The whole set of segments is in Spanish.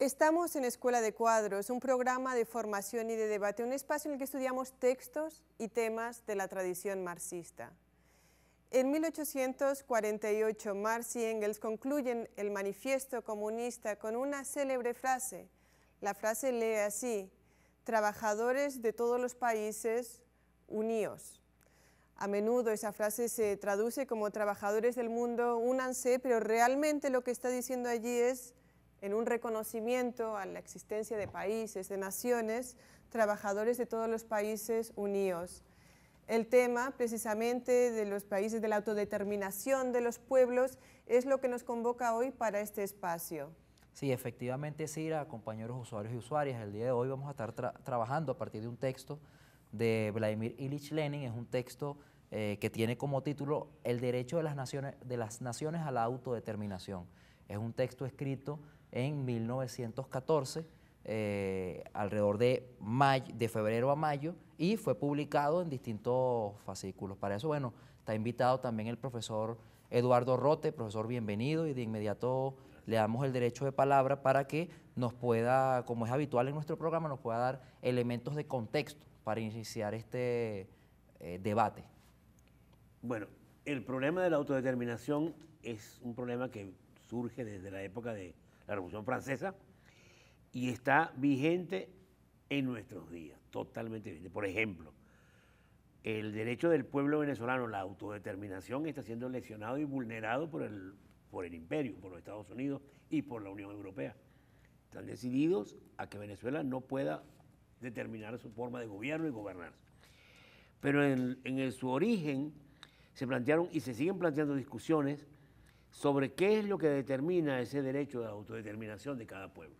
Estamos en Escuela de Cuadros, un programa de formación y de debate, un espacio en el que estudiamos textos y temas de la tradición marxista. En 1848, Marx y Engels concluyen el manifiesto comunista con una célebre frase. La frase lee así, trabajadores de todos los países, uníos. A menudo esa frase se traduce como trabajadores del mundo, únanse, pero realmente lo que está diciendo allí es en un reconocimiento a la existencia de países, de naciones, trabajadores de todos los países unidos. El tema precisamente de los países de la autodeterminación de los pueblos es lo que nos convoca hoy para este espacio. Sí, efectivamente, Cira, compañeros usuarios y usuarias, el día de hoy vamos a estar trabajando a partir de un texto de Vladimir Ilich Lenin, es un texto eh, que tiene como título El derecho de las, naciones, de las naciones a la autodeterminación. Es un texto escrito en 1914, eh, alrededor de, febrero a mayo, y fue publicado en distintos fascículos. Para eso, bueno, está invitado también el profesor Eduardo Rote, profesor, bienvenido, y de inmediato le damos el derecho de palabra para que nos pueda, como es habitual en nuestro programa, nos pueda dar elementos de contexto para iniciar este eh, debate. Bueno, el problema de la autodeterminación es un problema que surge desde la época de la Revolución Francesa, y está vigente en nuestros días, totalmente vigente. Por ejemplo, el derecho del pueblo venezolano, la autodeterminación, está siendo lesionado y vulnerado por el, por el imperio, por los Estados Unidos y por la Unión Europea. Están decididos a que Venezuela no pueda determinar su forma de gobierno y gobernarse. Pero en, en su origen se plantearon y se siguen planteando discusiones sobre qué es lo que determina ese derecho de autodeterminación de cada pueblo,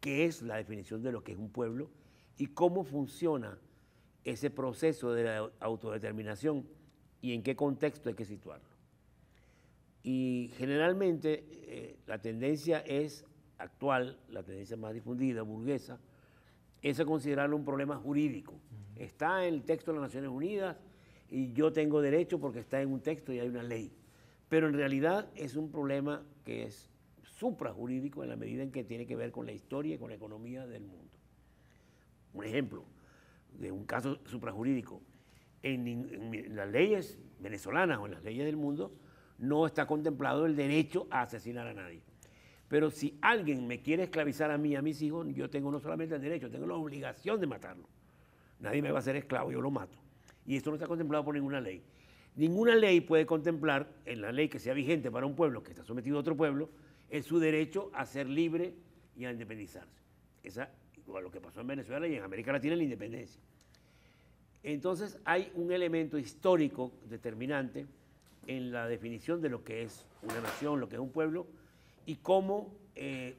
qué es la definición de lo que es un pueblo y cómo funciona ese proceso de autodeterminación y en qué contexto hay que situarlo. Y generalmente eh, la tendencia es actual, la tendencia más difundida, burguesa, es a considerarlo un problema jurídico. Está en el texto de las Naciones Unidas y yo tengo derecho porque está en un texto y hay una ley pero en realidad es un problema que es suprajurídico en la medida en que tiene que ver con la historia y con la economía del mundo. Un ejemplo de un caso suprajurídico. En, en las leyes venezolanas o en las leyes del mundo no está contemplado el derecho a asesinar a nadie. Pero si alguien me quiere esclavizar a mí, a mis hijos, yo tengo no solamente el derecho, tengo la obligación de matarlo. Nadie me va a hacer esclavo, yo lo mato. Y esto no está contemplado por ninguna ley. Ninguna ley puede contemplar, en la ley que sea vigente para un pueblo que está sometido a otro pueblo, es su derecho a ser libre y a independizarse. Esa, igual lo que pasó en Venezuela y en América Latina, la independencia. Entonces hay un elemento histórico determinante en la definición de lo que es una nación, lo que es un pueblo y cómo eh,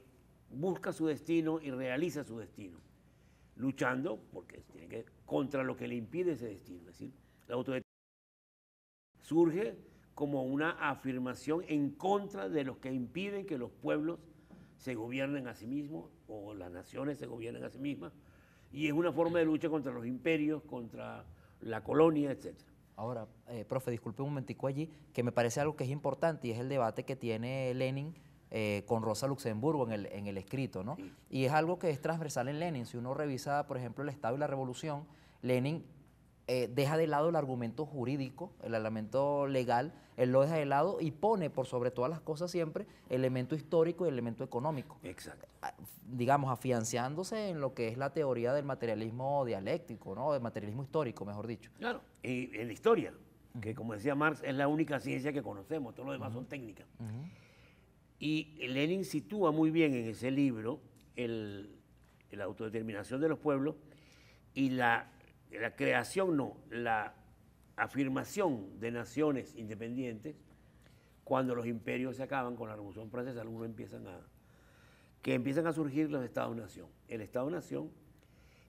busca su destino y realiza su destino, luchando porque tiene que, contra lo que le impide ese destino, es decir, la autodeterminación surge como una afirmación en contra de los que impiden que los pueblos se gobiernen a sí mismos o las naciones se gobiernen a sí mismas. Y es una forma de lucha contra los imperios, contra la colonia, etc. Ahora, eh, profe, disculpe un momentico allí, que me parece algo que es importante y es el debate que tiene Lenin eh, con Rosa Luxemburgo en el, en el escrito, ¿no? Y es algo que es transversal en Lenin. Si uno revisa, por ejemplo, el Estado y la Revolución, Lenin eh, deja de lado el argumento jurídico, el argumento legal, él lo deja de lado y pone por sobre todas las cosas siempre elemento histórico y elemento económico. Exacto. Ah, digamos, afianciándose en lo que es la teoría del materialismo dialéctico, ¿no? Del materialismo histórico, mejor dicho. Claro, y en la historia, que como decía Marx, es la única ciencia que conocemos, todo lo demás son técnicas. Y Lenin sitúa muy bien en ese libro la autodeterminación de los pueblos y la la creación no, la afirmación de naciones independientes, cuando los imperios se acaban con la Revolución Francesa, algunos empiezan a, que empiezan a surgir los Estados-Nación. El Estado-Nación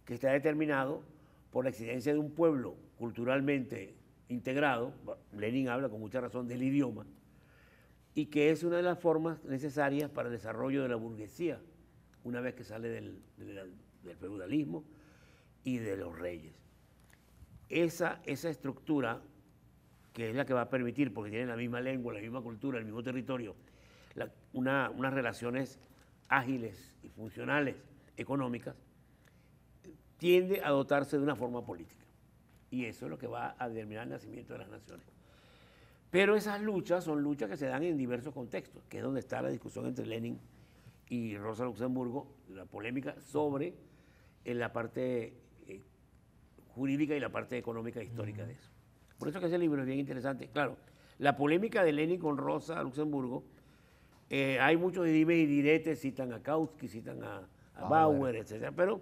que está determinado por la existencia de un pueblo culturalmente integrado, Lenin habla con mucha razón del idioma, y que es una de las formas necesarias para el desarrollo de la burguesía, una vez que sale del feudalismo y de los reyes esa, esa estructura, que es la que va a permitir, porque tienen la misma lengua, la misma cultura, el mismo territorio, unas relaciones ágiles y funcionales, económicas, tiende a dotarse de una forma política. Y eso es lo que va a determinar el nacimiento de las naciones. Pero esas luchas son luchas que se dan en diversos contextos, que es donde está la discusión entre Lenin y Rosa Luxemburgo, la polémica sobre en la parte jurídica y la parte económica e histórica de eso. Por eso que ese libro es bien interesante. Claro, la polémica de Lenin con Rosa Luxemburgo, eh, hay muchos dimes y diretes, citan a Kautsky, citan a, ah, Bauer, etc. Pero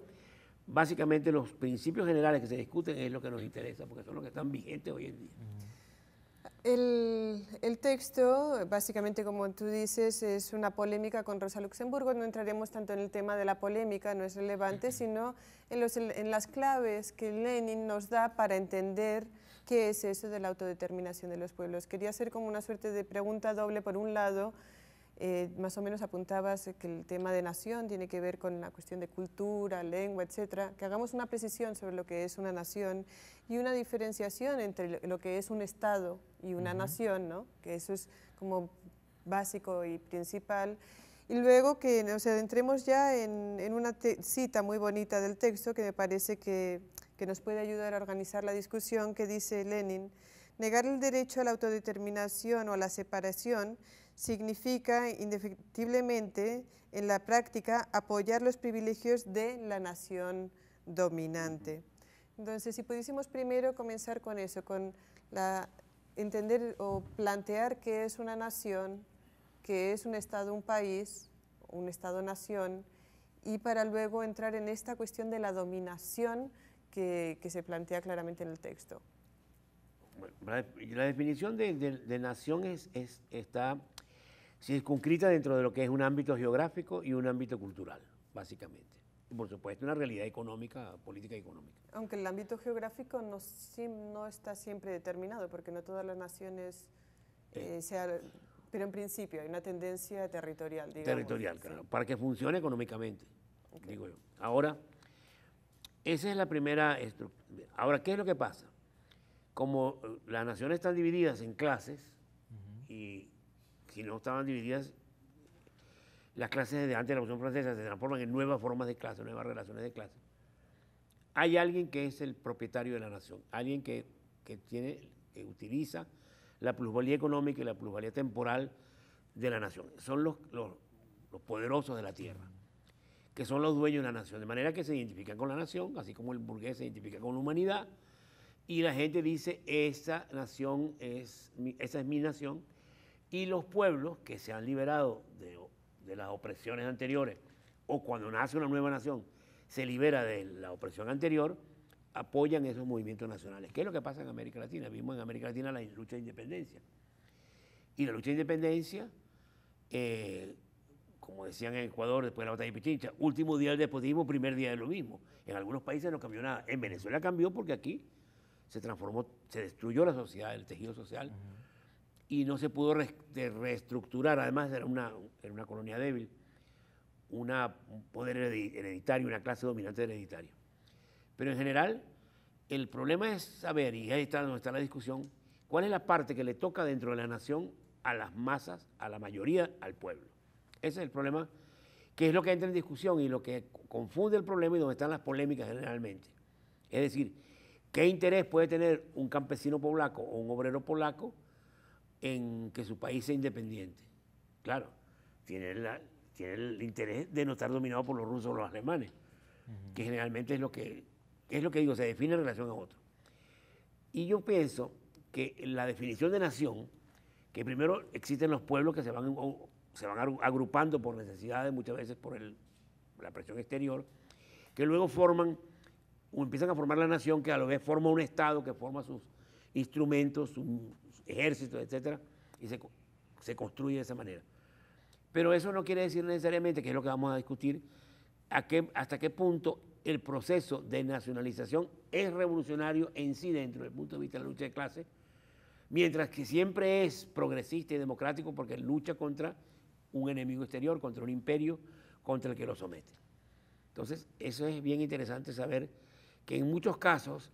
básicamente los principios generales que se discuten es lo que nos interesa, porque son los que están vigentes hoy en día. El, texto, básicamente como tú dices, es una polémica con Rosa Luxemburgo. No entraremos tanto en el tema de la polémica, no es relevante, sino en, las claves que Lenin nos da para entender qué es eso de la autodeterminación de los pueblos. Quería hacer como una suerte de pregunta doble. Por un lado, eh, más o menos apuntabas que el tema de nación tiene que ver con la cuestión de cultura, lengua, etcétera. Que hagamos una precisión sobre lo que es una nación y una diferenciación entre lo que es un Estado y una nación, ¿no? que eso es como básico y principal. Y luego que nos adentremos ya en, una cita muy bonita del texto que me parece que, que nos puede ayudar a organizar la discusión, que dice Lenin, negar el derecho a la autodeterminación o a la separación significa indefectiblemente en la práctica apoyar los privilegios de la nación dominante. Entonces, si pudiésemos primero comenzar con eso, con entender o plantear qué es una nación, qué es un Estado, un país, un Estado-nación, y para luego entrar en esta cuestión de la dominación que, se plantea claramente en el texto. la, definición de, nación es, es, está circunscrita dentro de lo que es un ámbito geográfico y un ámbito cultural, básicamente por supuesto una realidad económica, política y económica. Aunque el ámbito geográfico no, no está siempre determinado, porque no todas las naciones eh, pero en principio hay una tendencia territorial, digamos. Territorial, claro, para que funcione económicamente, digo yo. Ahora, esa es la primera estructura. Ahora, ¿qué es lo que pasa? Como eh, las naciones están divididas en clases, y si no estaban divididas las clases de antes de la Revolución Francesa se transforman en nuevas formas de clase, nuevas relaciones de clase. Hay alguien que es el propietario de la nación, alguien que, que tiene, que utiliza la plusvalía económica y la plusvalía temporal de la nación. Son los, los, poderosos de la tierra, que son los dueños de la nación. De manera que se identifican con la nación, así como el burgués se identifica con la humanidad, y la gente dice, esa nación es, esa es mi nación, y los pueblos que se han liberado de de las opresiones anteriores, o cuando nace una nueva nación, se libera de la opresión anterior, apoyan esos movimientos nacionales. ¿Qué es lo que pasa en América Latina? vimos en América Latina la lucha de independencia. Y la lucha de independencia, eh, como decían en Ecuador después de la batalla de Pichincha, último día del despotismo, primer día de lo mismo. En algunos países no cambió nada. En Venezuela cambió porque aquí se transformó, se destruyó la sociedad, el tejido social y no se pudo reestructurar, además era una, colonia débil, una, un poder hereditario, una clase dominante hereditaria. Pero en general, el problema es saber, y ahí está donde está la discusión, cuál es la parte que le toca dentro de la nación a las masas, a la mayoría, al pueblo. Ese es el problema, que es lo que entra en discusión y lo que confunde el problema y donde están las polémicas generalmente. Es decir, ¿qué interés puede tener un campesino polaco o un obrero polaco en que su país sea independiente. Claro, tiene, la, tiene el interés de no estar dominado por los rusos o los alemanes, que generalmente es lo que, es lo que digo, se define en relación a otro. Y yo pienso que la definición de nación, que primero existen los pueblos que se van, se van agrupando por necesidades, muchas veces por la presión exterior, que luego forman o empiezan a formar la nación, que a lo vez forma un Estado que forma sus instrumentos, sus ejércitos, etcétera, y se, se construye de esa manera. Pero eso no quiere decir necesariamente, que es lo que vamos a discutir, a qué, hasta qué punto el proceso de nacionalización es revolucionario en sí dentro del punto de vista de la lucha de clase mientras que siempre es progresista y democrático porque lucha contra un enemigo exterior, contra un imperio, contra el que lo somete. Entonces, eso es bien interesante saber que en muchos casos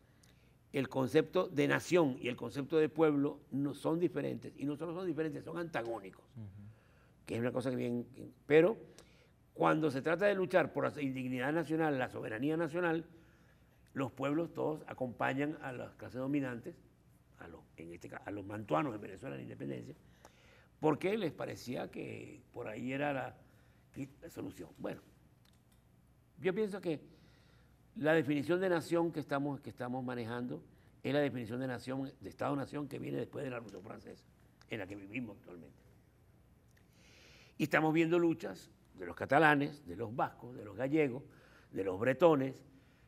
el concepto de nación y el concepto de pueblo no son diferentes, y no solo son diferentes, son antagónicos, que es una cosa que bien... Pero cuando se trata de luchar por la indignidad nacional, la soberanía nacional, los pueblos todos acompañan a las clases dominantes, a los, en este caso, a los mantuanos en Venezuela, la independencia, porque les parecía que por ahí era la solución. Bueno, yo pienso que la definición de nación que estamos, que estamos manejando es la definición de nación, de Estado-nación que viene después de la Revolución Francesa, en la que vivimos actualmente. Y estamos viendo luchas de los catalanes, de los vascos, de los gallegos, de los bretones,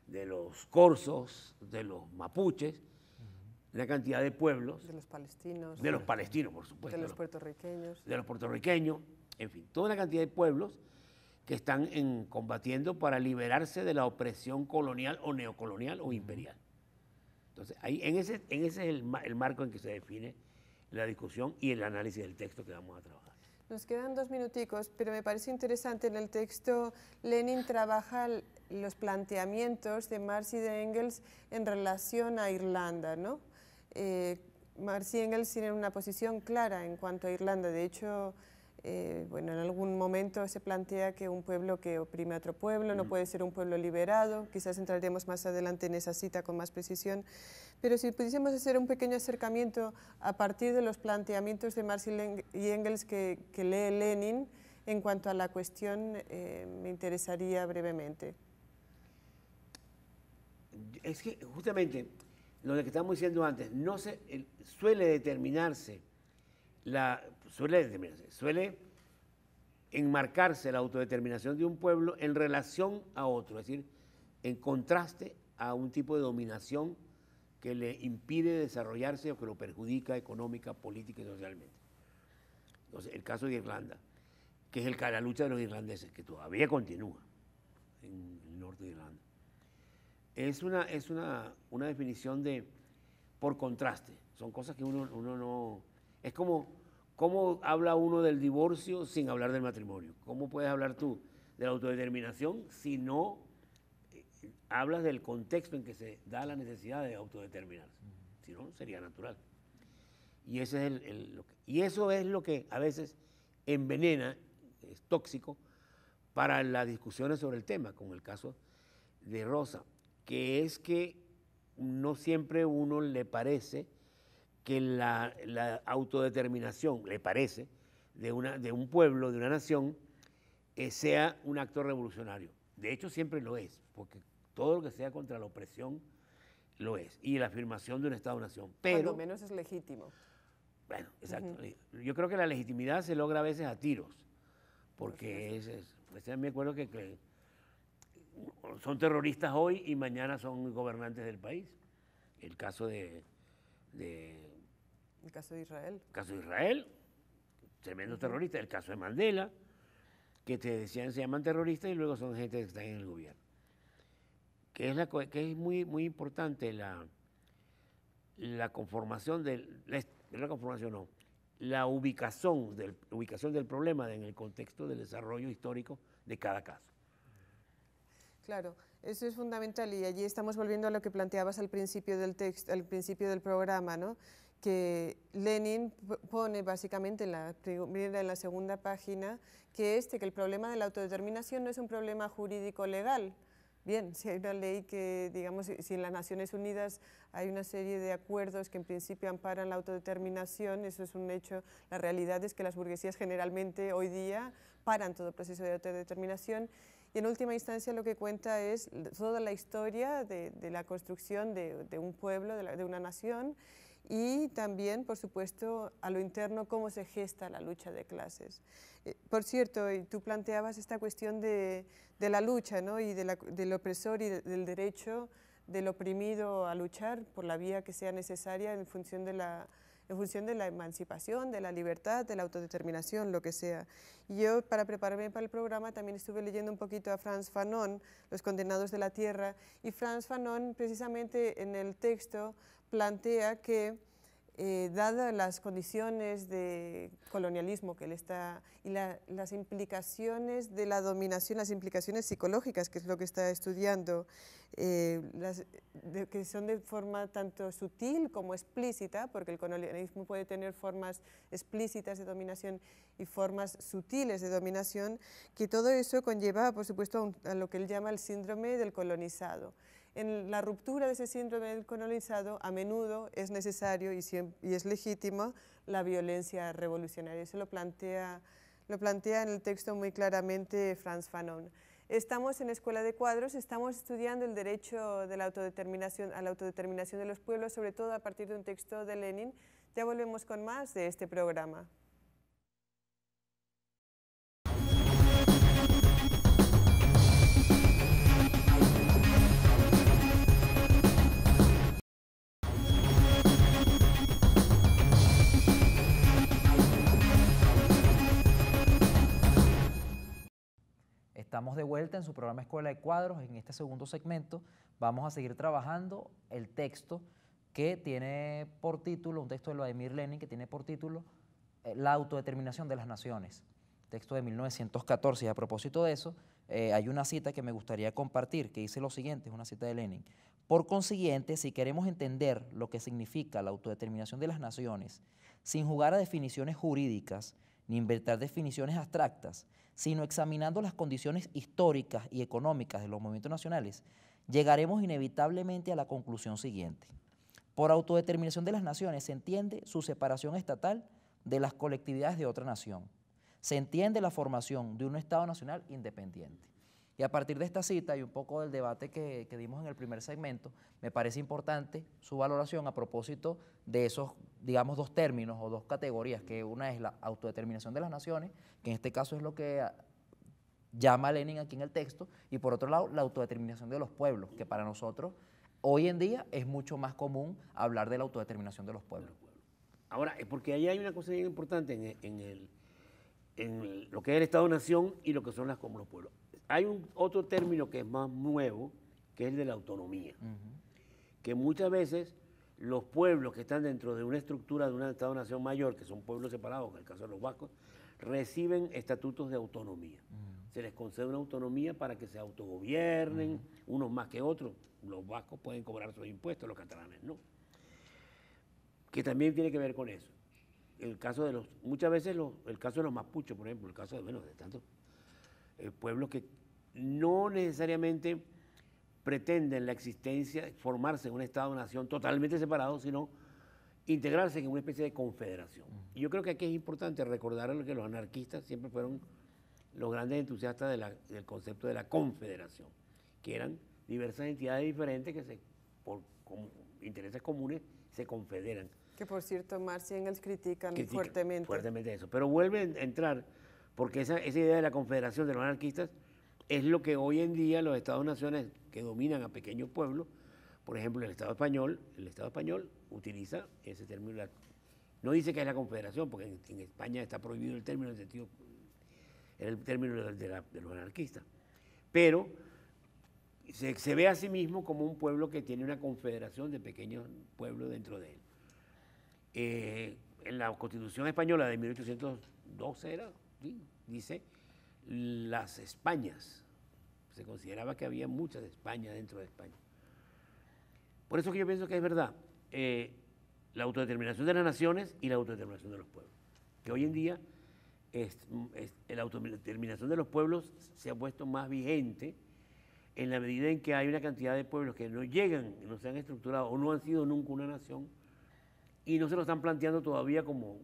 de los corsos, de los mapuches, la cantidad de pueblos. De los palestinos. De los palestinos, por supuesto. De los puertorriqueños. De los puertorriqueños, en fin, toda la cantidad de pueblos que están en, combatiendo para liberarse de la opresión colonial o neocolonial o imperial. Entonces, en ese, en ese es el, marco en que se define la discusión y el análisis del texto que vamos a trabajar. Nos quedan dos minuticos, pero me parece interesante, en el texto Lenin trabaja los planteamientos de Marx y de Engels en relación a Irlanda, ¿no? Eh, Marx y Engels tienen una posición clara en cuanto a Irlanda, de hecho eh, bueno, en algún momento se plantea que un pueblo que oprime a otro pueblo no mm. puede ser un pueblo liberado, quizás entraremos más adelante en esa cita con más precisión, pero si pudiésemos hacer un pequeño acercamiento a partir de los planteamientos de Marx y Engels que, lee Lenin en cuanto a la cuestión, eh, me interesaría brevemente. Es que justamente lo que estamos diciendo antes, no se, suele determinarse suele, suele enmarcarse la autodeterminación de un pueblo en relación a otro, es decir, en contraste a un tipo de dominación que le impide desarrollarse o que lo perjudica económica, política y socialmente. Entonces, el caso de Irlanda, que es el, la lucha de los irlandeses, que todavía continúa en el norte de Irlanda, es una, es una, una definición de por contraste. Son cosas que uno, uno no es como, ¿cómo habla uno del divorcio sin hablar del matrimonio? ¿Cómo puedes hablar tú de la autodeterminación si no eh, hablas del contexto en que se da la necesidad de autodeterminarse? Si no, sería natural. Y, y eso es lo que a veces envenena, es tóxico, para las discusiones sobre el tema, como el caso de Rosa, que es que no siempre uno le parece que la, autodeterminación, le parece, de, una, de, un pueblo, de una nación, eh, sea un acto revolucionario. De hecho, siempre lo es, porque todo lo que sea contra la opresión lo es, y la afirmación de un Estado-nación. Pero. Al menos es legítimo. Bueno, exacto. Yo creo que la legitimidad se logra a veces a tiros, porque es, pues, me acuerdo que, son terroristas hoy y mañana son gobernantes del país. El caso de el caso de Israel. El caso de Israel, tremendo terrorista. El caso de Mandela, que te decían se llaman terroristas y luego son gente que está en el gobierno. Que es, la, que es muy, muy importante la, la conformación del. La, la conformación no. La ubicación del, ubicación del problema en el contexto del desarrollo histórico de cada caso. Claro, eso es fundamental y allí estamos volviendo a lo que planteabas al principio del texto, al principio del programa, ¿no? que Lenin pone básicamente en la la segunda página que este, que el problema de la autodeterminación no es un problema jurídico legal. Bien, si hay una ley que, digamos, si en las Naciones Unidas hay una serie de acuerdos que en principio amparan la autodeterminación, eso es un hecho. La realidad es que las burguesías generalmente hoy día paran todo proceso de autodeterminación y en última instancia lo que cuenta es toda la historia de, la construcción de, un pueblo, de, de, una nación y también, por supuesto, a lo interno, cómo se gesta la lucha de clases. Eh, por cierto, tú planteabas esta cuestión de, de la lucha ¿no? y de del opresor y del derecho del oprimido a luchar por la vía que sea necesaria en función de la, en función de la emancipación, de la libertad, de la autodeterminación, lo que sea. yo, para prepararme para el programa, también estuve leyendo un poquito a Franz Fanon, Los condenados de la tierra, y Franz Fanon, precisamente en el texto, plantea que, eh, dadas las condiciones de colonialismo que él está, y las implicaciones de la dominación, las implicaciones psicológicas, que es lo que está estudiando, eh, que son de forma tanto sutil como explícita, porque el colonialismo puede tener formas explícitas de dominación y formas sutiles de dominación, que todo eso conlleva, por supuesto, a lo que él llama el síndrome del colonizado. En la ruptura de ese síndrome del colonizado, a menudo es necesario y, es legítima la violencia revolucionaria. Eso lo plantea, lo plantea en el texto muy claramente Franz Fanon. Estamos en Escuela de Cuadros, estamos estudiando el derecho de la autodeterminación, a la autodeterminación de los pueblos, sobre todo a partir de un texto de Lenin. Ya volvemos con más de este programa. Estamos de vuelta en su programa Escuela de Cuadros. En este segundo segmento vamos a seguir trabajando el texto que tiene por título, un texto de Vladimir Lenin que tiene por título eh, La autodeterminación de las naciones, texto de 1914. Y a propósito de eso, eh, hay una cita que me gustaría compartir que dice lo siguiente, es una cita de Lenin. Por consiguiente, si queremos entender lo que significa la autodeterminación de las naciones, sin jugar a definiciones jurídicas, ni inventar definiciones abstractas, sino examinando las condiciones históricas y económicas de los movimientos nacionales, llegaremos inevitablemente a la conclusión siguiente. Por autodeterminación de las naciones se entiende su separación estatal de las colectividades de otra nación. Se entiende la formación de un Estado nacional independiente. Y a partir de esta cita y un poco del debate que, dimos en el primer segmento, me parece importante su valoración a propósito de esos, digamos, dos términos o dos categorías, que una es la autodeterminación de las naciones, que en este caso es lo que llama Lenin aquí en el texto, y por otro lado, la autodeterminación de los pueblos, que para nosotros hoy en día es mucho más común hablar de la autodeterminación de los pueblos. Ahora, eh, porque ahí hay una cosa bien importante en, lo que es el Estado-Nación y lo que son las, como los pueblos hay un, otro término que es más nuevo, que es el de la autonomía, que muchas veces los pueblos que están dentro de una estructura de una Estado-Nación mayor, que son pueblos separados, en el caso de los vascos, reciben estatutos de autonomía. Se les concede una autonomía para que se autogobiernen, unos más que otros. Los vascos pueden cobrar sus impuestos, los catalanes no. Que también tiene que ver con eso. El caso de los, muchas veces los, el caso de los mapuches, por ejemplo, el caso de, bueno, de tantos eh, pueblos que no necesariamente pretenden la existencia, formarse en un Estado-nación totalmente separado, sino integrarse en una especie de confederación. Y yo creo que aquí es importante recordar que los anarquistas siempre fueron los grandes entusiastas del concepto de la confederación, que eran diversas entidades diferentes que se, por intereses comunes se confederan. Que por cierto, Marx y Engels critican, fuertemente. Fuertemente eso, pero vuelven a entrar, porque esa, esa idea de la confederación de los anarquistas es lo que hoy en día los Estados-naciones que dominan a pequeños pueblos, por ejemplo, el Estado español, el Estado español utiliza ese término, no dice que es la confederación, porque en, España está prohibido el término en el sentido, el término de, los anarquistas, pero se, ve a sí mismo como un pueblo que tiene una confederación de pequeños pueblos dentro de él. Eh, en la Constitución española de 1812 era, dice las Españas se consideraba que había muchas España dentro de España. Por eso que yo pienso que es verdad eh, la autodeterminación de las naciones y la autodeterminación de los pueblos. Que hoy en día es, la autodeterminación de los pueblos se ha puesto más vigente en la medida en que hay una cantidad de pueblos que no llegan, no se han estructurado o no han sido nunca una nación y no se lo están planteando todavía como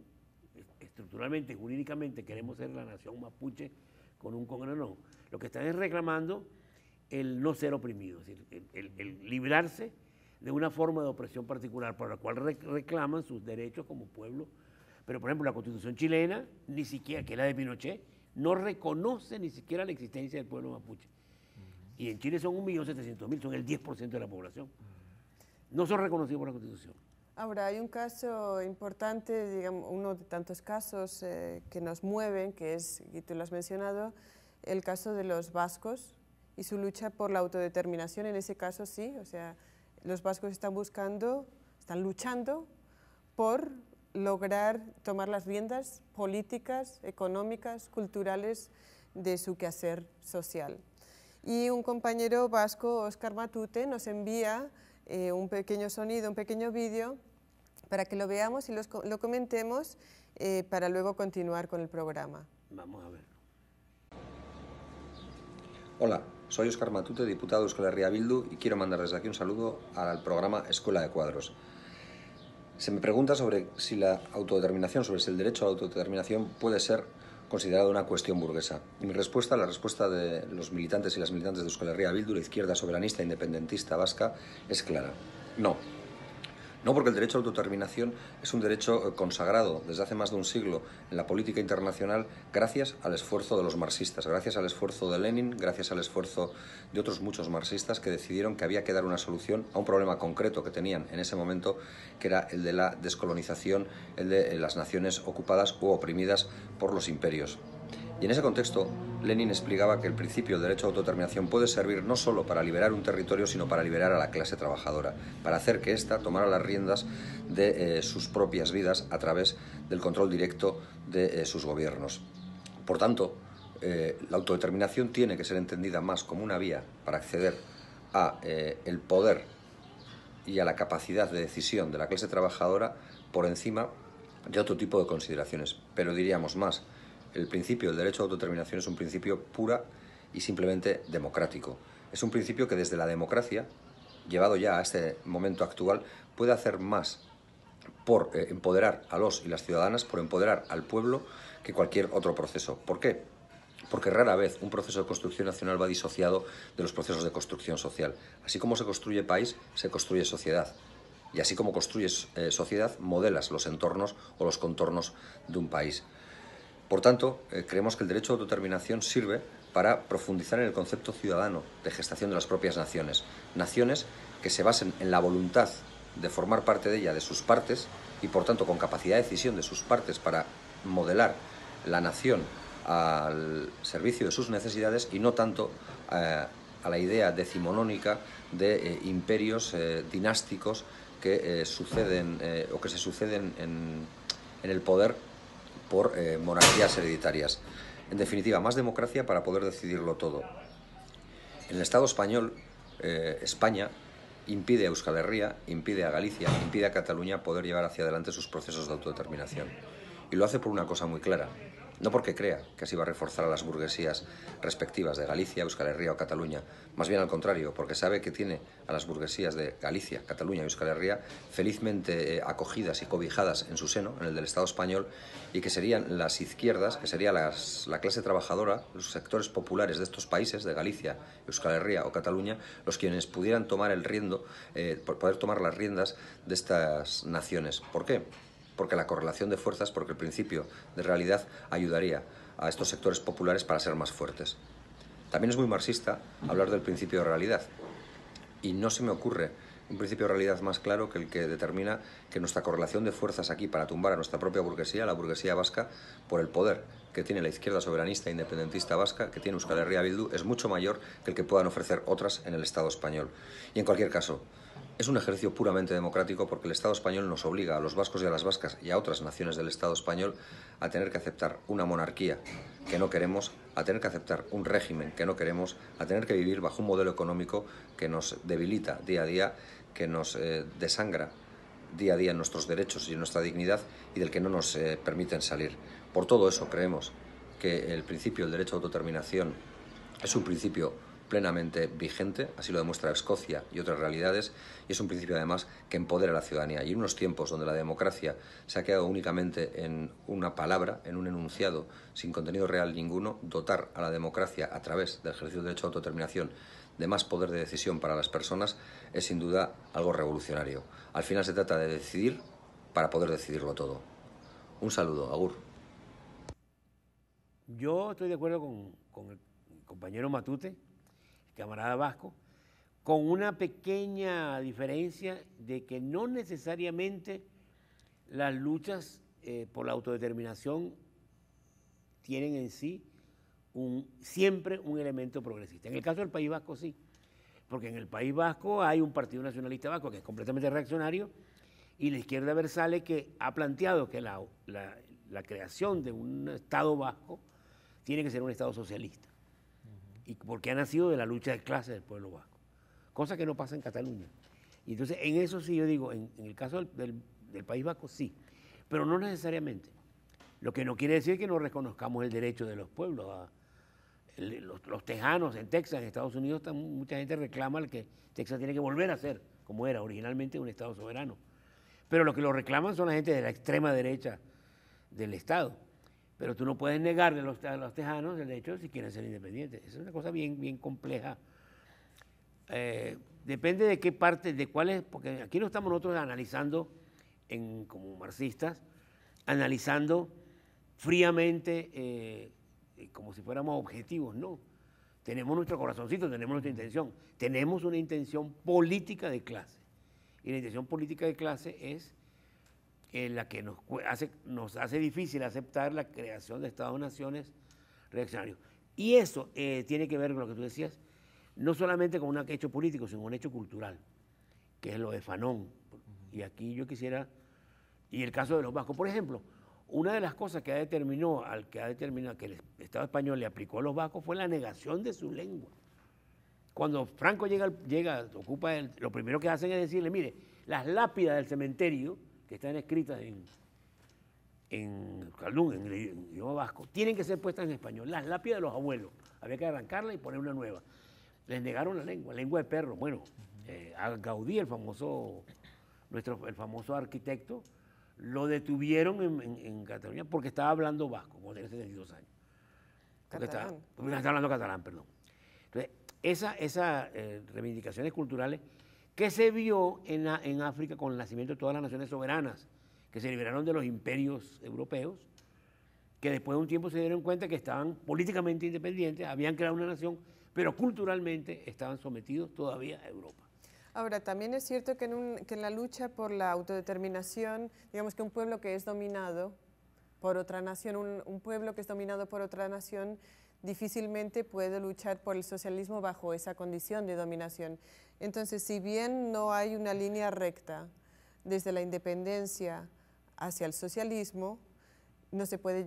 estructuralmente, jurídicamente queremos ser la nación mapuche con un congreso. Lo que están es reclamando el no ser oprimido, es el, librarse de una forma de opresión particular por la cual reclaman sus derechos como pueblo. Pero, por ejemplo, la constitución chilena, ni siquiera, que es la de Pinochet, no reconoce ni siquiera la existencia del pueblo mapuche. Y en Chile son 1.700.000, son el 10% de la población. No son reconocidos por la constitución. Ahora, hay un caso importante, digamos, uno de tantos casos eh, que nos mueven, que es, y tú lo has mencionado, el caso de los vascos y su lucha por la autodeterminación, en ese caso sí, o sea, los vascos están buscando, están luchando por lograr tomar las riendas políticas, económicas, culturales de su quehacer social. Y un compañero vasco, Oscar Matute, nos envía eh, un pequeño sonido, un pequeño vídeo, para que lo veamos y lo comentemos eh, para luego continuar con el programa. Vamos a ver. Hola, soy Oscar Matute, diputado de Euskal Herria Bildu y quiero mandar aquí un saludo al programa Escuela de Cuadros. Se me pregunta sobre si la autodeterminación, sobre si el derecho a la autodeterminación puede ser considerado una cuestión burguesa. Y mi respuesta, la respuesta de los militantes y las militantes de Euskal Herria Bildu, la izquierda soberanista e independentista vasca, es clara. No, no porque el derecho a la autodeterminación es un derecho eh, consagrado desde hace más de un siglo en la política internacional gracias al esfuerzo de los marxistas, gracias al esfuerzo de Lenin, gracias al esfuerzo de otros muchos marxistas que decidieron que había que dar una solución a un problema concreto que tenían en ese momento, que era el de la descolonización, el de eh, las naciones ocupadas u oprimidas por los imperios. Y en ese contexto, Lenin explicaba que el principio de derecho a autodeterminación puede servir no solo para liberar un territorio, sino para liberar a la clase trabajadora, para hacer que ésta tomara las riendas de eh, sus propias vidas a través del control directo de eh, sus gobiernos. Por tanto, eh, la autodeterminación tiene que ser entendida más como una vía para acceder a el poder y a la capacidad de decisión de la clase trabajadora por encima de otro tipo de consideraciones, pero diríamos más el principio del derecho a autodeterminación es un principio pura y simplemente democrático. Es un principio que desde la democracia, llevado ya a este momento actual, puede hacer más por eh, empoderar a los y las ciudadanas, por empoderar al pueblo, que cualquier otro proceso. ¿Por qué? Porque rara vez un proceso de construcción nacional va disociado de los procesos de construcción social. Así como se construye país, se construye sociedad. Y así como construyes eh, sociedad, modelas los entornos o los contornos de un país. Por tanto, eh, creemos que el derecho de autodeterminación sirve para profundizar en el concepto ciudadano de gestación de las propias naciones. Naciones que se basen en la voluntad de formar parte de ella, de sus partes, y por tanto con capacidad de decisión de sus partes para modelar la nación al servicio de sus necesidades y no tanto eh, a la idea decimonónica de eh, imperios dinásticos que suceden o que se suceden en, en el poder por eh, monarquías hereditarias. En definitiva, más democracia para poder decidirlo todo. En el Estado español, eh, España impide a Euskal Herria, impide a Galicia, impide a Cataluña poder llevar hacia adelante sus procesos de autodeterminación. Y lo hace por una cosa muy clara, no porque crea que así va a reforzar a las burguesías respectivas de Galicia, Euskal Herria o Cataluña, más bien al contrario, porque sabe que tiene a las burguesías de Galicia, Cataluña y Euskal Herria felizmente eh, acogidas y cobijadas en su seno, en el del Estado español, y que serían las izquierdas, que sería la clase trabajadora, los sectores populares de estos países, de Galicia, Euskal Herria o Cataluña, los quienes pudieran tomar el riendo, eh, poder tomar las riendas de estas naciones. ¿Por qué? porque la correlación de fuerzas, porque el principio de realidad ayudaría a estos sectores populares para ser más fuertes. También es muy marxista hablar del principio de realidad. Y no se me ocurre un principio de realidad más claro que el que determina que nuestra correlación de fuerzas aquí para tumbar a nuestra propia burguesía, la burguesía vasca, por el poder que tiene la izquierda soberanista e independentista vasca, que tiene Euskal Herria Bildu, es mucho mayor que el que puedan ofrecer otras en el Estado español. Y en cualquier caso, es un ejercicio puramente democrático porque el Estado español nos obliga a los vascos y a las vascas y a otras naciones del Estado español a tener que aceptar una monarquía que no queremos, a tener que aceptar un régimen que no queremos, a tener que vivir bajo un modelo económico que nos debilita día a día, que nos eh, desangra día a día en nuestros derechos y en nuestra dignidad y del que no nos eh, permiten salir. Por todo eso creemos que el principio del derecho a autodeterminación es un principio plenamente vigente, así lo demuestra Escocia y otras realidades, y es un principio además que empodera a la ciudadanía. Y en unos tiempos donde la democracia se ha quedado únicamente en una palabra, en un enunciado, sin contenido real ninguno, dotar a la democracia a través del ejercicio del derecho a autodeterminación de más poder de decisión para las personas es sin duda algo revolucionario. Al final se trata de decidir para poder decidirlo todo. Un saludo, Agur. Yo estoy de acuerdo con, con el compañero Matute camarada Vasco, con una pequeña diferencia de que no necesariamente las luchas eh, por la autodeterminación tienen en sí siempre un elemento progresista. En el caso del País Vasco sí, porque en el País Vasco hay un Partido Nacionalista Vasco que es completamente reaccionario y la izquierda versale que ha planteado que la creación de un Estado vasco tiene que ser un Estado socialista porque ha nacido de la lucha de clases del pueblo vasco, cosa que no pasa en Cataluña. Y entonces, en eso sí, yo digo, en, el caso del, País Vasco sí, pero no necesariamente. Lo que no quiere decir que no reconozcamos el derecho de los pueblos. los, tejanos en Texas, en Estados Unidos, mucha gente reclama que Texas tiene que volver a ser como era originalmente un Estado soberano. Pero lo que lo reclaman son la gente de la extrema derecha del Estado pero tú no puedes negarle a los, tejanos el hecho si quieren ser independientes. Es una cosa bien, bien compleja. Eh, depende de qué parte, de cuál es, porque aquí no estamos nosotros analizando, en, como marxistas, analizando fríamente eh, como si fuéramos objetivos, no. Tenemos nuestro corazoncito, tenemos nuestra intención. Tenemos una intención política de clase. Y la intención política de clase es en la que nos hace, nos hace difícil aceptar la creación de Estados-naciones reaccionarios. Y eso eh, tiene que ver con lo que tú decías, no solamente con un hecho político, sino un hecho cultural, que es lo de Fanón. Y aquí yo quisiera, y el caso de los vascos, por ejemplo, una de las cosas que ha determinado, al que ha determinado que el Estado español le aplicó a los vascos fue la negación de su lengua. Cuando Franco llega, llega ocupa el, lo primero que hacen es decirle, mire, las lápidas del cementerio que están escritas en, en en el idioma vasco, tienen que ser puestas en español. Las lápidas de los abuelos, había que arrancarla y poner una nueva. Les negaron la lengua, lengua de perro. Bueno, eh, a Gaudí, el famoso, nuestro, el famoso arquitecto, lo detuvieron en, Cataluña porque estaba hablando vasco, como tenía 72 años. Porque catalán. Estaba, porque hablando catalán, perdón. Entonces, esas eh, reivindicaciones culturales ¿Qué se vio en, África con el nacimiento de todas las naciones soberanas, que se liberaron de los imperios europeos, que después de un tiempo se dieron cuenta que estaban políticamente independientes, habían creado una nación, pero culturalmente estaban sometidos todavía a Europa. Ahora, también es cierto que en, la lucha por la autodeterminación, digamos que un pueblo que es dominado por otra nación, un pueblo que es dominado por otra nación, difícilmente puede luchar por el socialismo bajo esa condición de dominación. Entonces, si bien no hay una línea recta desde la independencia hacia el socialismo,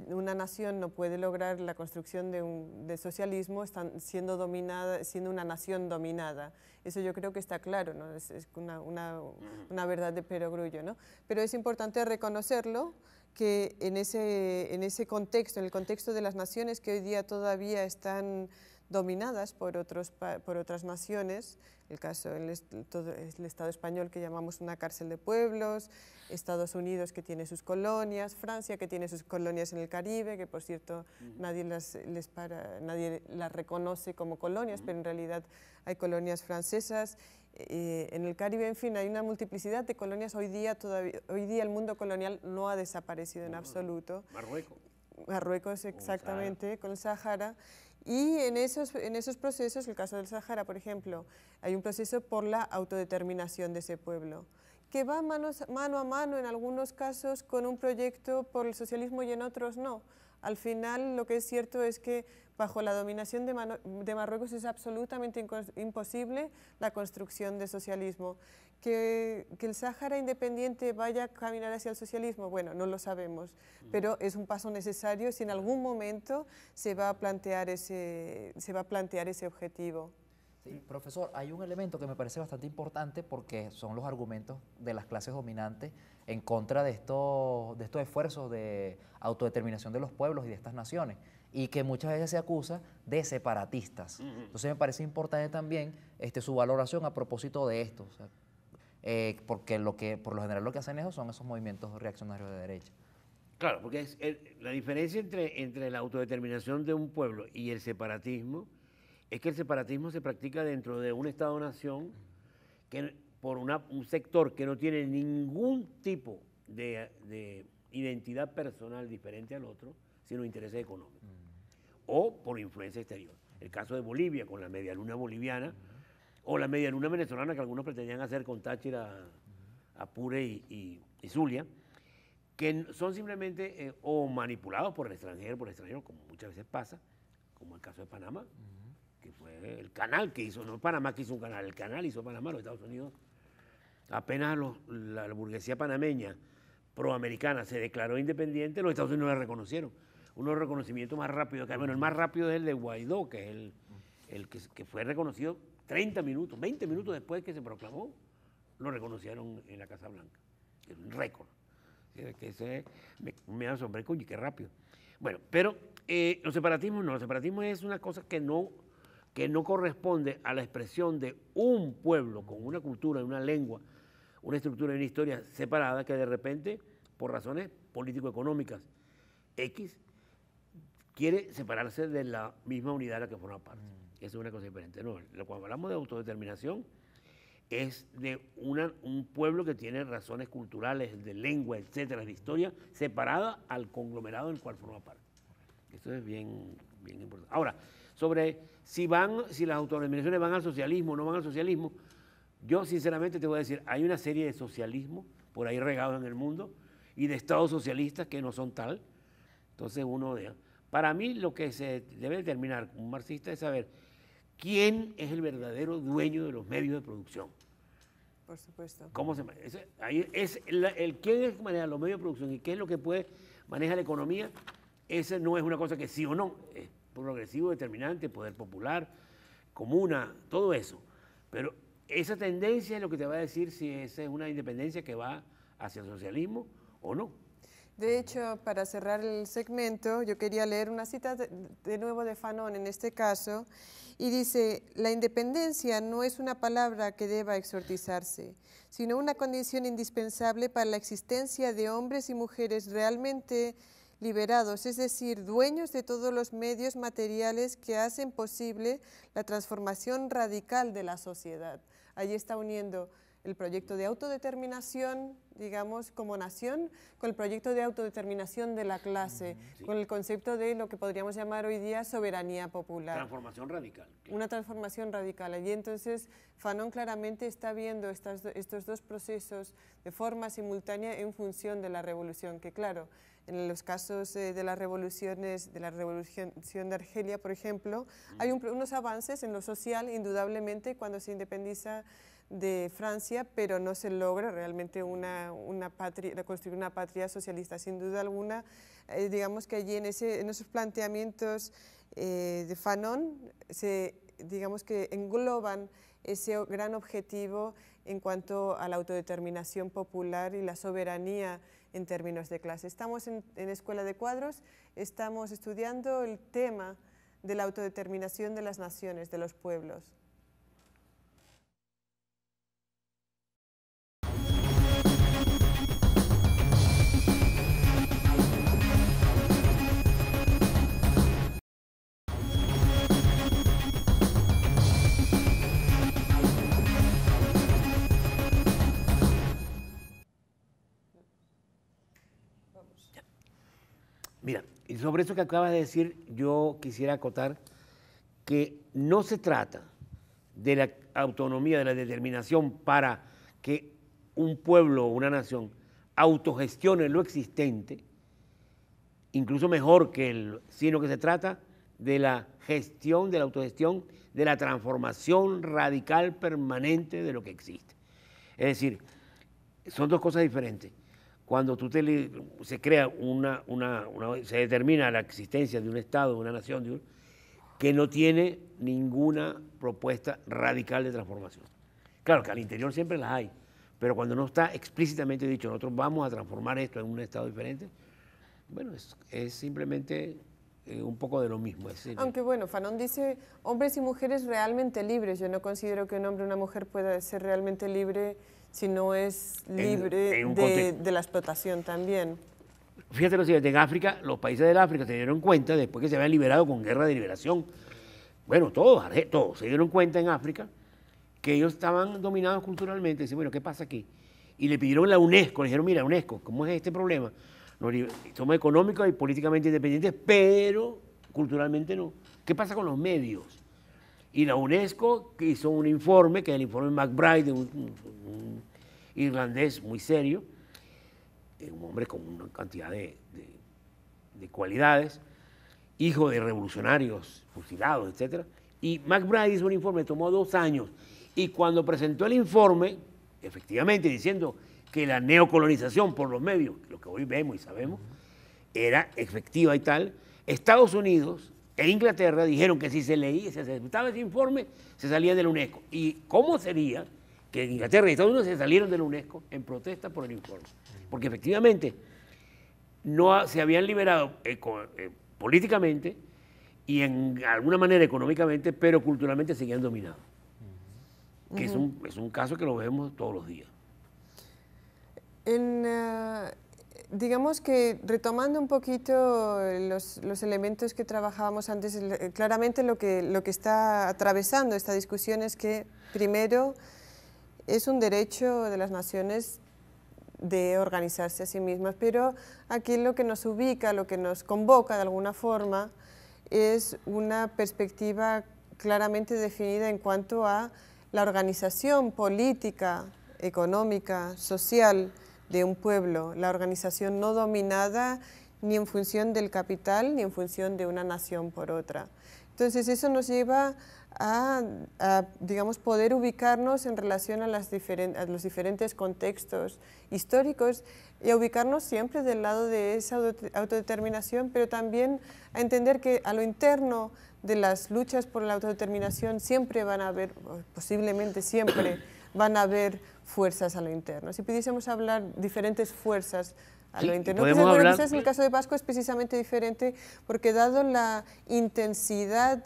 una nación no puede lograr la construcción de, un, socialismo siendo, dominada, siendo una nación dominada. Eso yo creo que está claro, ¿no? es, una, verdad de perogrullo. ¿no? Pero es importante reconocerlo que ese, en ese contexto, en el contexto de las naciones que hoy día todavía están dominadas por, otros, por otras naciones, el caso el, Estado español que llamamos una cárcel de pueblos, Estados Unidos que tiene sus colonias, Francia que tiene sus colonias en el Caribe, que por cierto nadie, las, les para, nadie reconoce como colonias, pero en realidad hay colonias francesas. Eh, eh, en el Caribe, en fin, hay una multiplicidad de colonias. Hoy día, todavía, hoy día el mundo colonial no ha desaparecido en absoluto. Marruecos. Marruecos, exactamente, con Con el Sahara y en esos, en esos procesos, el caso del Sahara, por ejemplo, hay un proceso por la autodeterminación de ese pueblo, que va mano a mano en algunos casos con un proyecto por el socialismo y en otros no. Al final, lo que es cierto es que bajo la dominación de, de Marruecos es absolutamente imposible la construcción de socialismo que, el Sáhara independiente vaya a caminar hacia el socialismo? Bueno, no lo sabemos, pero es un paso necesario si en algún momento se va a plantear ese, se va a plantear ese objetivo. Sí, profesor, hay un elemento que me parece bastante importante porque son los argumentos de las clases dominantes en contra de estos, de estos esfuerzos de autodeterminación de los pueblos y de estas naciones y que muchas veces se acusa de separatistas. Entonces me parece importante también este, su valoración a propósito de esto. O eh, porque lo que, por lo general lo que hacen eso son esos movimientos reaccionarios de derecha. Claro, porque la diferencia entre, la autodeterminación de un pueblo y el separatismo es que el separatismo se practica dentro de un Estado-nación que por un sector que no tiene ningún tipo de, identidad personal diferente al otro, sino intereses económicos, mm. o por influencia exterior. El caso de Bolivia, con la media luna boliviana, o la media luna venezolana que algunos pretendían hacer con Táchira, Apure y, Zulia, que son simplemente eh, o manipulados por el extranjero, por el extranjero, como muchas veces pasa, como el caso de Panamá, que fue el canal que hizo, no Panamá que hizo un canal, el canal hizo Panamá, los Estados Unidos. Apenas la, burguesía panameña proamericana se declaró independiente, los Estados Unidos la reconocieron. Uno de los reconocimientos más rápidos, que, bueno, el más rápido es el de Guaidó, que es el, que fue reconocido 30 minutos, 20 minutos después que se proclamó, lo reconocieron en la Casa Blanca. Es un récord. Que me, me asombré, coño, qué rápido. Bueno, pero eh, los separatismos no, los separatismos es una cosa que no, que no corresponde a la expresión de un pueblo con una cultura, una lengua, una estructura y una historia separada que de repente, por razones político-económicas X, quiere separarse de la misma unidad a la que forma parte es una cosa diferente. No, cuando hablamos de autodeterminación, es de una, un pueblo que tiene razones culturales, de lengua, etcétera, de historia, separada al conglomerado del cual forma parte. Esto es bien, bien importante. Ahora, sobre si van, si las autodeterminaciones van al socialismo o no van al socialismo, yo sinceramente te voy a decir, hay una serie de socialismo por ahí regados en el mundo y de estados socialistas que no son tal. Entonces uno de Para mí lo que se debe determinar un marxista es saber quién es el verdadero dueño de los medios de producción. Por supuesto. el quién es que maneja los medios de producción y qué es lo que puede manejar la economía. Esa no es una cosa que sí o no. Es progresivo, determinante, poder popular, comuna, todo eso. Pero esa tendencia es lo que te va a decir si esa es una independencia que va hacia el socialismo o no. De hecho, para cerrar el segmento, yo quería leer una cita de, nuevo de Fanon en este caso, y dice, la independencia no es una palabra que deba exhortizarse, sino una condición indispensable para la existencia de hombres y mujeres realmente liberados, es decir, dueños de todos los medios materiales que hacen posible la transformación radical de la sociedad. Allí está uniendo el proyecto de autodeterminación, digamos, como nación, con el proyecto de autodeterminación de la clase, mm, con el concepto de lo que podríamos llamar hoy día soberanía popular. Transformación radical. Una transformación radical. Y entonces Fanon claramente está viendo estos dos procesos de forma simultánea en función de la revolución, que claro, en los casos eh, de las revoluciones, de la revolución de Argelia, por ejemplo, mm. hay unos avances en lo social, indudablemente, cuando se independiza de Francia, pero no se logra realmente una, una patria, construir una patria socialista. Sin duda alguna, eh, digamos que allí en, esos planteamientos eh, de Fanon se digamos que engloban ese gran objetivo en cuanto a la autodeterminación popular y la soberanía en términos de clase. Estamos en, Escuela de Cuadros, estamos estudiando el tema de la autodeterminación de las naciones, de los pueblos. Y sobre eso que acabas de decir, yo quisiera acotar que no se trata de la autonomía, de la determinación para que un pueblo o una nación autogestione lo existente, incluso mejor que el, sino que se trata de la gestión, de la autogestión, de la transformación radical permanente de lo que existe. Es decir, son dos cosas diferentes cuando tú se crea una, una, se determina la existencia de un Estado, de una nación, que no tiene ninguna propuesta radical de transformación. Claro que al interior siempre las hay, pero cuando no está explícitamente dicho, nosotros vamos a transformar esto en un Estado diferente, bueno, es, es simplemente eh, un poco de lo mismo. Aunque bueno, Fanon dice hombres y mujeres realmente libres. Yo no considero que un hombre o una mujer pueda ser realmente libre si no es libre de, la explotación también. Fíjate lo siguiente, en África, los países del África se dieron cuenta, después que se habían liberado con guerra de liberación, bueno, todos, todos se dieron cuenta en África que ellos estaban dominados culturalmente, dicen, bueno, ¿qué pasa aquí? Y le pidieron a la UNESCO, le dijeron, mira, UNESCO, ¿cómo es este problema? somos económicos y políticamente independientes, pero culturalmente no. ¿Qué pasa con los medios? Y la UNESCO hizo un informe, que es el informe McBride, irlandés muy serio, eh, un hombre con una cantidad de, cualidades, hijo de revolucionarios fusilados, etc. Y McBride hizo un informe, tomó dos años, y cuando presentó el informe, efectivamente diciendo que la neocolonización por los medios, lo que hoy vemos y sabemos, era efectiva y tal, Estados Unidos e Inglaterra dijeron que si se leía, si se aceptaba ese informe, se salía del UNESCO. ¿Y cómo sería? que Inglaterra y Estados Unidos se salieron de la UNESCO en protesta por el informe. Porque efectivamente no se habían liberado eh, eh, políticamente y en alguna manera económicamente, pero culturalmente seguían dominados. Que es un, caso que lo vemos todos los días. Eh, digamos que retomando un poquito los, elementos que trabajábamos antes, claramente lo que, lo que está atravesando esta discusión es que primero es un derecho de las naciones de organizarse a sí mismas, pero aquí lo que nos ubica, lo que nos convoca de alguna forma, es una perspectiva claramente definida en cuanto a la organización política, económica, social de un pueblo, la organización no dominada ni en función del capital ni en función de una nación por otra. Entonces eso nos lleva a, digamos, poder ubicarnos en relación a, las los diferentes contextos históricos y a ubicarnos siempre del lado de esa autodeterminación, pero también a entender que a lo interno de las luchas por la autodeterminación siempre van a haber, posiblemente siempre, van a haber fuerzas a lo interno. Si pudiésemos hablar diferentes fuerzas a lo interno. hablar... el caso de Vasco es precisamente diferente porque dado la intensidad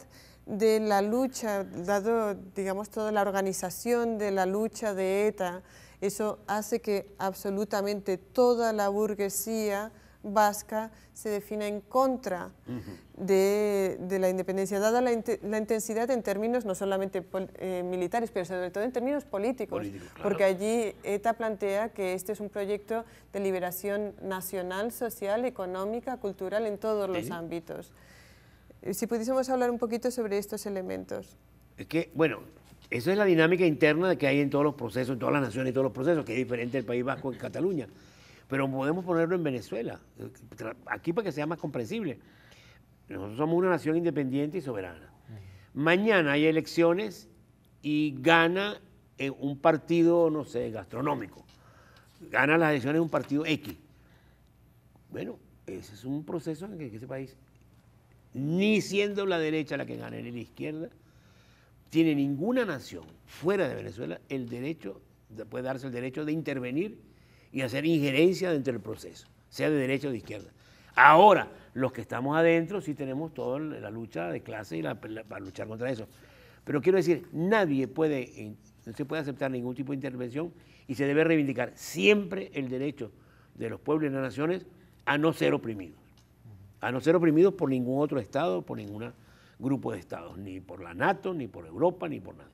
de la lucha, dado, digamos, toda la organización de la lucha de ETA, eso hace que absolutamente toda la burguesía vasca se defina en contra de, la independencia, dada la, intensidad en términos no solamente eh, militares, pero sobre todo en términos políticos, porque allí ETA plantea que este es un proyecto de liberación nacional, social, económica, cultural, en todos los ámbitos. Eh, si pudiésemos hablar un poquito sobre estos elementos. Es que, bueno, esa es la dinámica interna que hay en todos los procesos, en todas las naciones, y todos los procesos, que es diferente del País Vasco en Cataluña. Pero podemos ponerlo en Venezuela, aquí para que sea más comprensible. Nosotros somos una nación independiente y soberana. Mañana hay elecciones y gana eh, un partido, no sé, gastronómico. Gana las elecciones un partido X. Bueno, ese es un proceso en el que ese país ni siendo la derecha la que gane, ni la izquierda, tiene ninguna nación fuera de Venezuela el derecho, puede darse el derecho de intervenir y hacer injerencia dentro del proceso, sea de derecha o de izquierda. Ahora, los que estamos adentro sí tenemos toda la lucha de clase y para luchar contra eso. Pero quiero decir, nadie puede, eh, no se puede aceptar ningún tipo de intervención y se debe reivindicar siempre el derecho de los pueblos y las naciones a no ser oprimidos a no ser oprimidos por ningún otro Estado, por ningún grupo de Estados, ni por la NATO, ni por Europa, ni por nadie.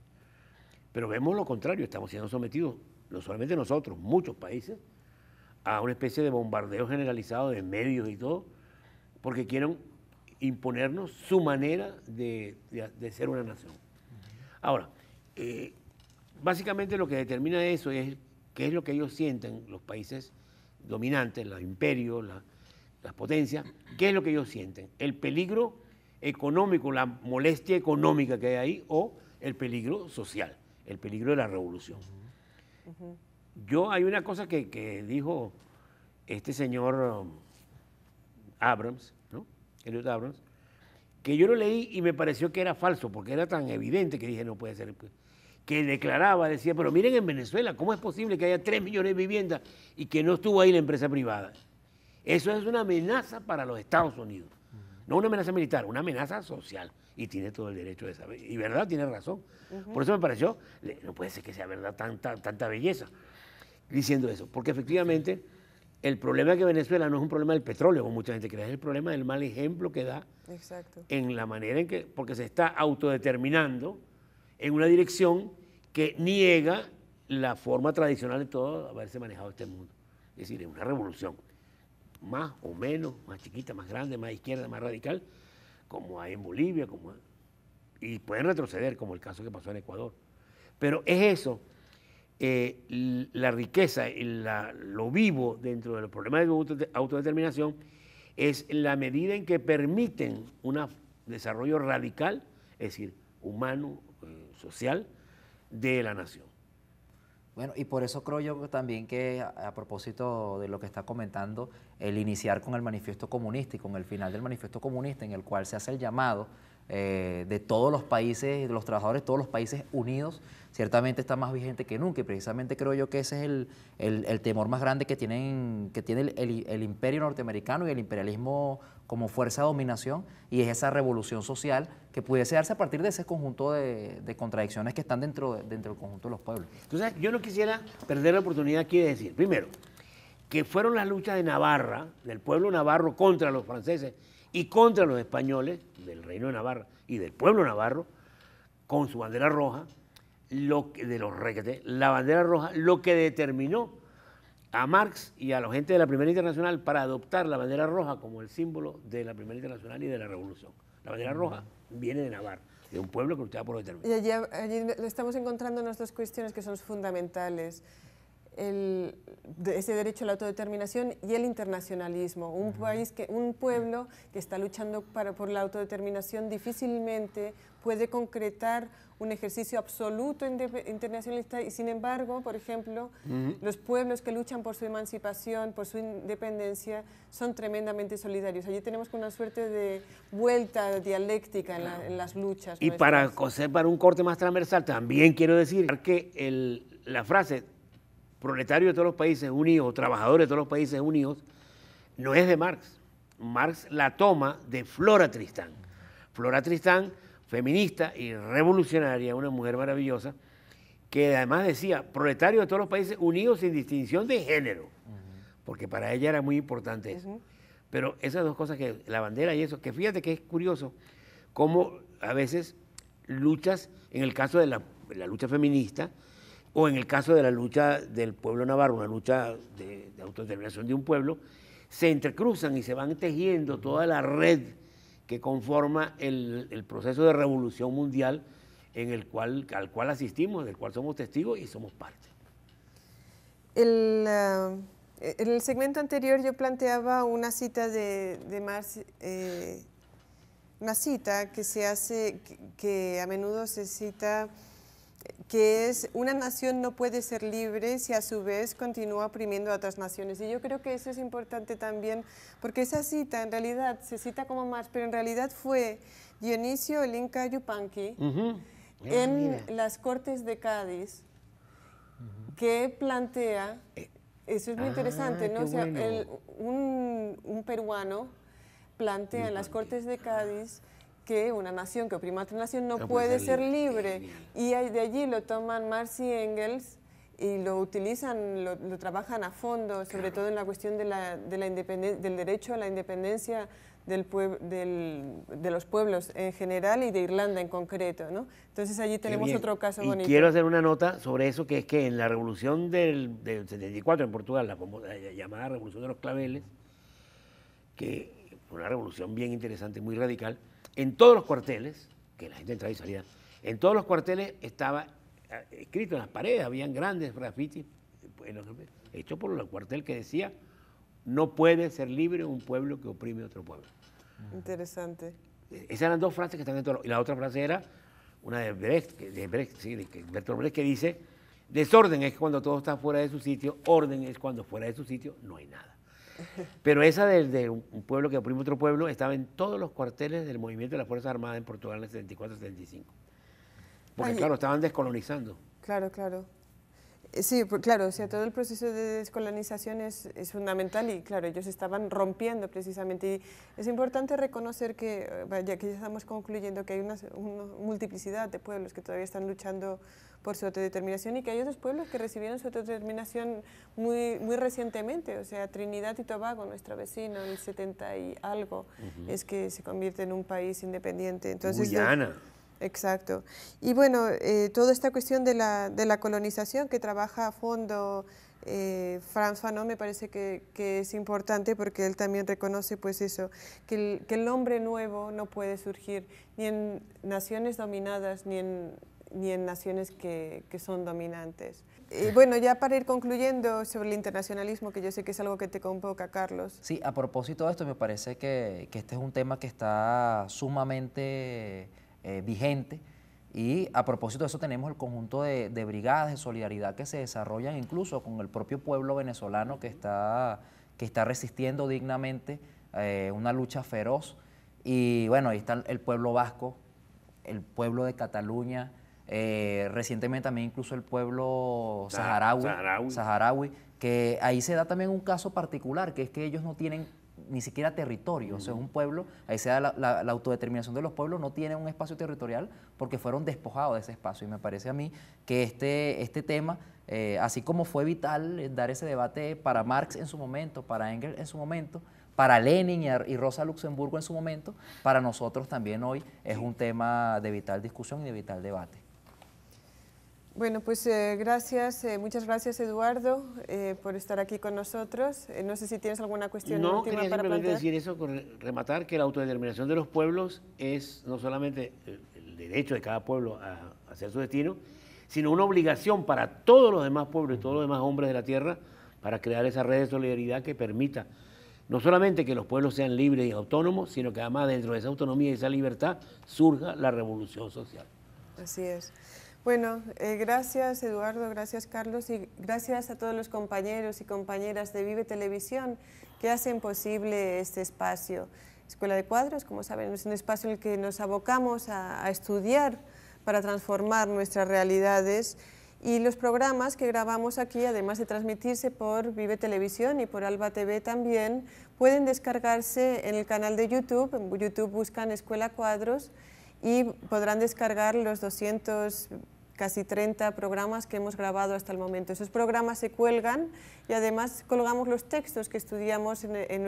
Pero vemos lo contrario, estamos siendo sometidos, no solamente nosotros, muchos países, a una especie de bombardeo generalizado de medios y todo, porque quieren imponernos su manera de, ser una nación. Ahora, eh, básicamente lo que determina eso es qué es lo que ellos sienten, los países dominantes, los imperios, la, las potencias, ¿qué es lo que ellos sienten? El peligro económico, la molestia económica que hay ahí o el peligro social, el peligro de la revolución. Yo, hay una cosa que, dijo este señor um, Abrams, ¿no? Abrams, que yo lo leí y me pareció que era falso, porque era tan evidente que dije, no puede ser. Pues, que declaraba, decía, pero miren en Venezuela, ¿cómo es posible que haya 3 millones de viviendas y que no estuvo ahí la empresa privada? Eso es una amenaza para los Estados Unidos. No una amenaza militar, una amenaza social. Y tiene todo el derecho de saber. Y verdad, tiene razón. Por eso me pareció, no puede ser que sea verdad tanta, belleza diciendo eso. Porque efectivamente el problema que Venezuela no es un problema del petróleo, como mucha gente cree, es el problema del mal ejemplo que da Exacto. en la manera en que, porque se está autodeterminando en una dirección que niega la forma tradicional de todo haberse manejado este mundo. Es decir, es una revolución más o menos, más chiquita, más grande, más izquierda, más radical, como hay en Bolivia, como y pueden retroceder, como el caso que pasó en Ecuador. Pero es eso, eh, la riqueza, lo vivo dentro de los problemas de autodeterminación, es la medida en que permiten un desarrollo radical, es decir, humano, eh, social, de la nación. Bueno, y por eso creo yo también que a, propósito de lo que está comentando, el iniciar con el manifiesto comunista y con el final del manifiesto comunista en el cual se hace el llamado eh, de todos los países, de los trabajadores de todos los países unidos, ciertamente está más vigente que nunca. Y precisamente creo yo que ese es el, temor más grande que, tienen, que tiene el, imperio norteamericano y el imperialismo como fuerza de dominación, y es esa revolución social que pudiese darse a partir de ese conjunto de, contradicciones que están dentro, dentro del conjunto de los pueblos. Entonces, yo no quisiera perder la oportunidad aquí de decir, primero, que fueron las luchas de Navarra, del pueblo navarro contra los franceses, y contra los españoles del Reino de Navarra y del pueblo navarro, con su bandera roja, lo de los requetes, la bandera roja, lo que determinó a Marx y a la gente de la Primera Internacional para adoptar la bandera roja como el símbolo de la Primera Internacional y de la Revolución. La bandera roja viene de Navarra, de un pueblo que usted ha por determinar. Y allí, estamos encontrando nuestras cuestiones que son fundamentales el, ese derecho a la autodeterminación y el internacionalismo. Un, país que, un pueblo que está luchando para, por la autodeterminación difícilmente puede concretar un ejercicio absoluto internacionalista y sin embargo, por ejemplo, los pueblos que luchan por su emancipación, por su independencia, son tremendamente solidarios. Allí tenemos una suerte de vuelta dialéctica en, las luchas. Y para para, para un corte más transversal, también quiero decir que la frase proletario de todos los países unidos, trabajadores de todos los países unidos, no es de Marx. Marx la toma de Flora Tristán. Flora Tristán, feminista y revolucionaria, una mujer maravillosa, que además decía, proletario de todos los países unidos sin distinción de género, porque para ella era muy importante eso. Pero esas dos cosas, que la bandera y eso, que fíjate que es curioso, cómo a veces luchas, en el caso de la lucha feminista, o en el caso de la lucha del pueblo navarro, una lucha de, autodeterminación de un pueblo, se entrecruzan y se van tejiendo toda la red que conforma el, proceso de revolución mundial en el cual, al cual asistimos, del cual somos testigos y somos parte. Eh, en el segmento anterior yo planteaba una cita de, de Marx, eh, una cita que se hace, que a menudo se cita que es una nación no puede ser libre si a su vez continúa oprimiendo a otras naciones. Y yo creo que eso es importante también, porque esa cita en realidad se cita como más pero en realidad fue Dionisio el Yupanqui en ah, las Cortes de Cádiz, que plantea, eh. eso es muy ah, interesante, ¿no? sea, un, peruano plantea en las Cortes de Cádiz que una nación que oprima a otra nación no, ah, pues, puede, ser libre. Y de allí lo toman Marx y Engels y lo utilizan, lo, trabajan a fondo, sobre todo en la cuestión de la, de la del derecho a la independencia del del, de los pueblos en general y de Irlanda en concreto. ¿no? Entonces allí tenemos otro caso y Quiero hacer una nota sobre eso, que es que en la revolución del, 74 en Portugal, la, llamada revolución de los claveles, que fue una revolución bien interesante, muy radical, en todos los cuarteles, que la gente entraba y salía, en todos los cuarteles estaba ah, escrito en las paredes, habían grandes grafitis hechos por el cuartel que decía, no puede ser libre un pueblo que oprime a otro pueblo. Interesante. E, esas eran dos frases que están dentro Y la otra frase era una de Brecht, de Brecht, Brecht que dice, desorden es cuando todo está fuera de su sitio, orden es cuando fuera de su sitio no hay nada. Pero esa de, un pueblo que oprime otro pueblo estaba en todos los cuarteles del movimiento de las Fuerzas Armadas en Portugal en el 74-75. Porque claro, estaban descolonizando. Claro, claro. Eh, sí, claro, o sea, todo el proceso de descolonización es, fundamental y claro, ellos estaban rompiendo precisamente. Y es importante reconocer que, eh, ya que ya estamos concluyendo que hay una, una multiplicidad de pueblos que todavía están luchando por su autodeterminación y que hay otros pueblos que recibieron su autodeterminación muy, muy recientemente, o sea, Trinidad y Tobago, nuestro vecino, en el 70 y algo, es que se convierte en un país independiente. Entonces, Guyana. exacto. Y bueno, eh, toda esta cuestión de la, de la, colonización que trabaja a fondo eh, Franz me parece que, que, es importante porque él también reconoce pues eso, que el, que el hombre nuevo no puede surgir ni en naciones dominadas ni en ni en naciones que, que, son dominantes. Y bueno, ya para ir concluyendo sobre el internacionalismo, que yo sé que es algo que te convoca, Carlos. Sí, a propósito de esto, me parece que, que este es un tema que está sumamente eh, vigente. Y a propósito de eso tenemos el conjunto de, de, brigadas de solidaridad que se desarrollan incluso con el propio pueblo venezolano que está, que está resistiendo dignamente eh, una lucha feroz. Y bueno, ahí está el pueblo vasco, el pueblo de Cataluña, eh, recientemente también incluso el pueblo ah, saharaui, que ahí se da también un caso particular, que es que ellos no tienen ni siquiera territorio, o sea, es un pueblo, ahí se da la, autodeterminación de los pueblos, no tienen un espacio territorial porque fueron despojados de ese espacio. Y me parece a mí que este, este tema, eh, así como fue vital dar ese debate para Marx en su momento, para Engels en su momento, para Lenin y, Rosa Luxemburgo en su momento, para nosotros también hoy es un tema de vital discusión y de vital debate. Bueno, pues eh, gracias, eh, muchas gracias Eduardo eh, por estar aquí con nosotros. no sé si tienes alguna cuestión última quería para decir eso, rematar que la autodeterminación de los pueblos es no solamente el, derecho de cada pueblo a, a, hacer su destino, sino una obligación para todos los demás pueblos y todos los demás hombres de la tierra para crear esa red de solidaridad que permita no solamente que los pueblos sean libres y autónomos, sino que además dentro de esa autonomía y esa libertad surja la revolución social. Así es. Bueno, eh, gracias Eduardo, gracias Carlos y gracias a todos los compañeros y compañeras de Vive Televisión que hacen posible este espacio. Escuela de Cuadros, como saben, es un espacio en el que nos abocamos a, a estudiar para transformar nuestras realidades y los programas que grabamos aquí, además de transmitirse por Vive Televisión y por Alba TV también, pueden descargarse en el canal de YouTube, en YouTube buscan Escuela Cuadros y podrán descargar los 200 casi 30 programas que hemos grabado hasta el momento. Esos programas se cuelgan y además colgamos los textos que estudiamos en, en